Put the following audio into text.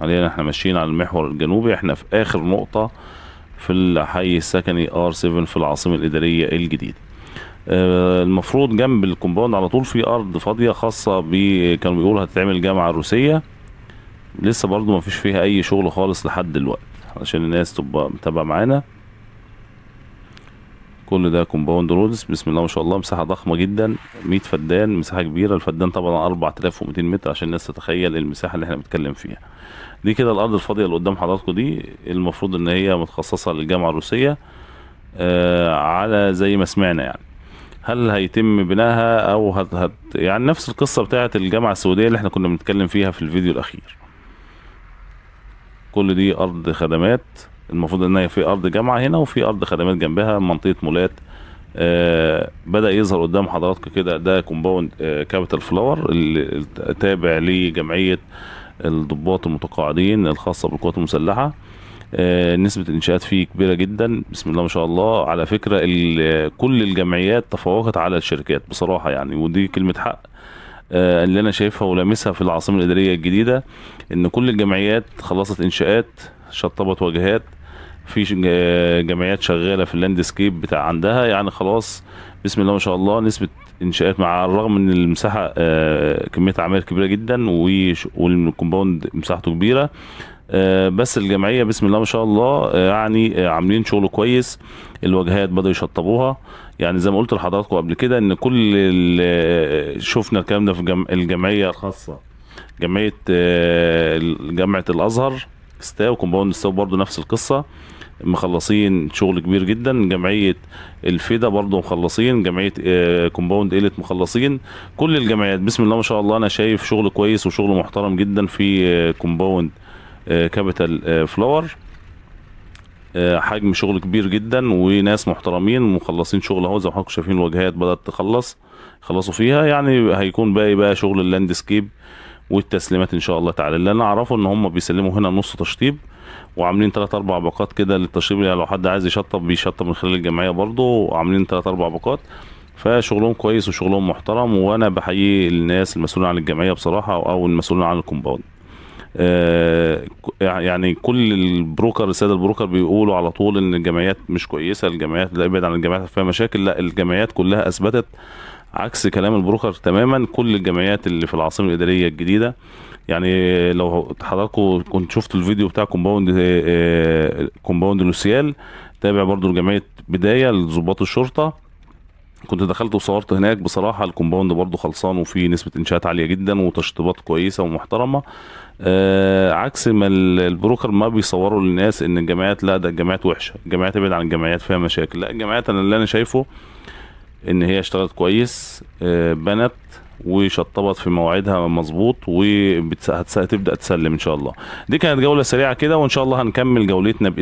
حاليا احنا ماشيين على المحور الجنوبي احنا في اخر نقطة في الحي السكني ار 7 في العاصمة الادارية الجديدة آه، المفروض جنب الكومباوند على طول في ارض فاضية خاصة ب كانوا بيقولوا هتتعمل جامعة روسية لسه برضو ما فيش فيها اي شغل خالص لحد دلوقتي عشان الناس تبقى متابعة معانا كل ده كومباوند رودز بسم الله ما شاء الله مساحه ضخمه جدا 100 فدان مساحه كبيره الفدان طبعا 4200 متر عشان الناس تتخيل المساحه اللي احنا بنتكلم فيها دي كده الارض الفاضيه اللي قدام حضراتكم دي المفروض ان هي متخصصه للجامعه الروسيه آه على زي ما سمعنا يعني هل هيتم بنائها او هت هت يعني نفس القصه بتاعه الجامعه السعوديه اللي احنا كنا بنتكلم فيها في الفيديو الاخير كل دي ارض خدمات المفروض ان هي في ارض جامعه هنا وفي ارض خدمات جنبها منطقه مولات آه بدا يظهر قدام حضراتكم كده ده كومباوند آه كابيتال فلاور اللي تابع لجمعيه الضباط المتقاعدين الخاصه بالقوات المسلحه آه نسبة الإنشاءات فيه كبيرة جدا بسم الله ما شاء الله على فكرة كل الجمعيات تفوقت على الشركات بصراحة يعني ودي كلمة حق آه، اللي أنا شايفها ولامسها في العاصمة الإدارية الجديدة إن كل الجمعيات خلصت إنشاءات شطبت واجهات في جمعيات شغاله في اللاندسكيب بتاع عندها يعني خلاص بسم الله ما شاء الله نسبه انشاءات مع الرغم ان المساحه آه، كميه عماير كبيره جدا والكومباوند مساحته كبيره آه، بس الجمعيه بسم الله ما شاء الله آه، يعني عاملين شغل كويس الواجهات بداوا يشطبوها يعني زي ما قلت لحضراتكم قبل كده ان كل شفنا الكلام ده في الجمعيه الخاصه جمعيه جامعه الازهر ستا وكومباوند ستا برضه نفس القصه مخلصين شغل كبير جدا جمعيه الفيدا برضه مخلصين جمعيه آه، كومباوند ايلت مخلصين كل الجمعيات بسم الله ما شاء الله انا شايف شغل كويس وشغل محترم جدا في آه، كومباوند كابيتال آه، فلاور حجم شغل كبير جدا وناس محترمين مخلصين شغل اهو زي ما حضراتكم شايفين الواجهات بدات تخلص خلصوا فيها يعني هيكون باقي بقى شغل اللاندسكيب والتسليمات ان شاء الله تعالى اللي انا اعرفه ان هم بيسلموا هنا نص تشطيب وعاملين ثلاث اربع باقات كده للتشطيب يعني لو حد عايز يشطب بيشطب من خلال الجمعيه برضه وعاملين ثلاث اربع باقات فشغلهم كويس وشغلهم محترم وانا بحيي الناس المسؤولين عن الجمعيه بصراحه او المسؤولين عن الكومباوند آه يعني كل البروكر الساده البروكر بيقولوا على طول ان الجمعيات مش كويسه الجمعيات لا ابعد عن الجمعيات فيها مشاكل لا الجمعيات كلها اثبتت عكس كلام البروكر تماما كل الجمعيات اللي في العاصمه الاداريه الجديده يعني لو حضراتكم كنت شفتوا الفيديو بتاع كومباوند آه، آه، كومباوند لوسيال تابع برضو لجمعيه بدايه لضباط الشرطه كنت دخلت وصورت هناك بصراحة الكومباوند برضو خلصان وفي نسبة إنشاءات عالية جدا وتشطيبات كويسة ومحترمة آه عكس ما البروكر ما بيصوروا للناس إن الجمعيات لا ده الجمعيات وحشة الجمعيات ابعد عن الجمعيات فيها مشاكل لا الجمعيات أنا اللي أنا شايفه ان هي اشتغلت كويس آه، بنت وشطبت في مواعيدها مظبوط وهتبدا تسلم ان شاء الله دي كانت جوله سريعه كده وان شاء الله هنكمل جولتنا باذن